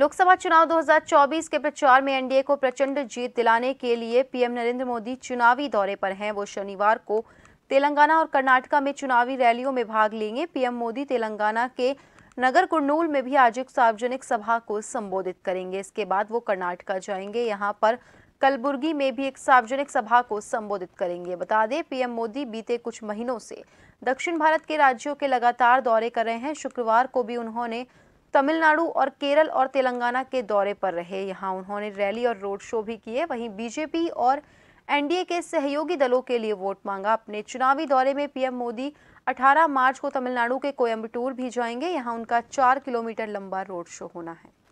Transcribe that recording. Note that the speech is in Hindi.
लोकसभा चुनाव 2024 के प्रचार में एनडीए को प्रचंड जीत दिलाने के लिए पीएम नरेंद्र मोदी चुनावी दौरे पर हैं वो शनिवार को तेलंगाना और कर्नाटका में चुनावी रैलियों में भाग लेंगे पीएम मोदी तेलंगाना के नगर कुर्नूल में भी आज एक सार्वजनिक सभा को संबोधित करेंगे इसके बाद वो कर्नाटका जाएंगे यहाँ पर कलबुर्गी में भी एक सार्वजनिक सभा को संबोधित करेंगे बता दें पीएम मोदी बीते कुछ महीनों से दक्षिण भारत के राज्यों के लगातार दौरे कर रहे हैं शुक्रवार को भी उन्होंने तमिलनाडु और केरल और तेलंगाना के दौरे पर रहे यहाँ उन्होंने रैली और रोड शो भी किए वहीं बीजेपी और एनडीए के सहयोगी दलों के लिए वोट मांगा अपने चुनावी दौरे में पीएम मोदी 18 मार्च को तमिलनाडु के कोयम्बटूर भी जाएंगे यहाँ उनका चार किलोमीटर लंबा रोड शो होना है